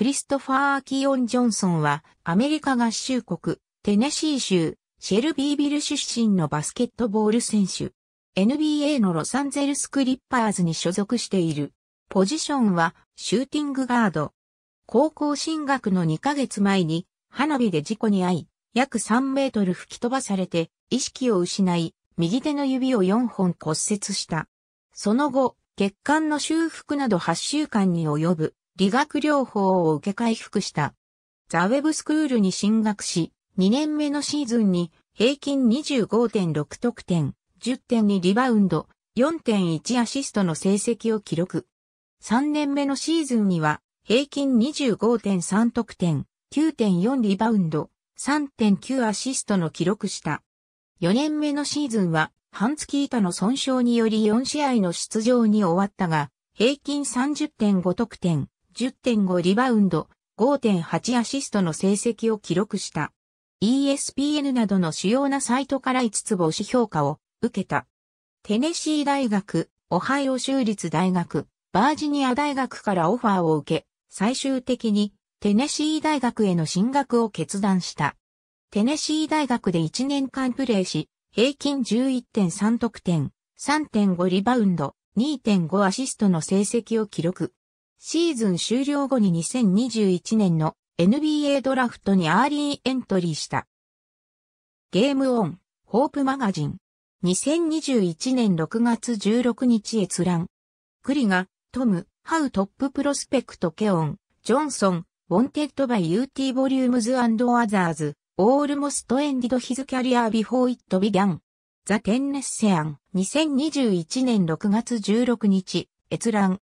クリストファー・アキオン・ジョンソンは、アメリカ合衆国、テネシー州、シェルビービル出身のバスケットボール選手。NBA のロサンゼルスクリッパーズに所属している。ポジションは、シューティングガード。高校進学の2ヶ月前に、花火で事故に遭い、約3メートル吹き飛ばされて、意識を失い、右手の指を4本骨折した。その後、血管の修復など8週間に及ぶ理学療法を受け回復した。ザ・ウェブスクールに進学し、2年目のシーズンに平均25.6得点、10.2リバウンド、4.1アシストの成績を記録。3年目のシーズンには平均25.3得点、9.4リバウンド、3.9アシストの記録した。4年目のシーズンは半月板の損傷により4試合の出場に終わったが、平均30.5得点、10.5リバウンド、5.8アシストの成績を記録した。ESPN などの主要なサイトから5つ星評価を受けた。テネシー大学、オハイオ州立大学、バージニア大学からオファーを受け、最終的にテネシー大学への進学を決断した。テネシー大学で1年間プレーし、平均11.3得点、3.5リバウンド、2.5アシストの成績を記録。シーズン終了後に2021年の NBA ドラフトにアーリーエントリーした。ゲームオン、ホープマガジン。2021年6月16日閲覧。クリガ、トム、ハウトッププロスペクトケオン、ジョンソン、ウォンテッドバイ UT ボリュームズアザーズ、オールモストエンディドヒズキャリアビフォーイットビギャン。ザ・テンネッセアン、2021年6月16日、閲覧。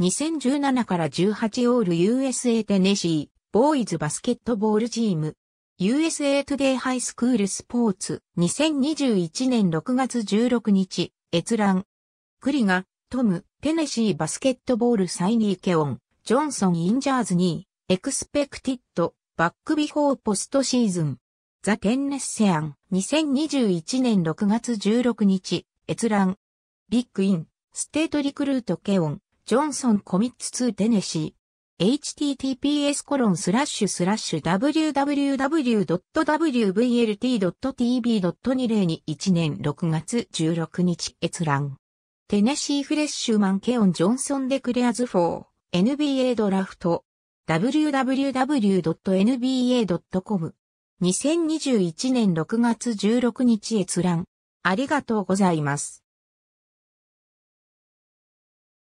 2017から18オール USA テネシー、ボーイズバスケットボールチーム。USA トゥデイハイスクールスポーツ。2021年6月16日、閲覧。クリガ、トム、テネシーバスケットボールサイニーケオン、ジョンソン・インジャーズに、エクスペクティッド、バックビフォーポストシーズン。ザ・テンネッセアン、2021年6月16日、閲覧。ビッグイン、ステートリクルートケオン、ジョンソンコミッツ2テネシー。https コロンスラッシュスラッシュ www.wvlt.tv.2021 年6月16日閲覧。テネシーフレッシュマンケオン・ジョンソン・デクレアズ4 NBA ドラフト www.nba.com 2021年6月16日閲覧ありがとうございます。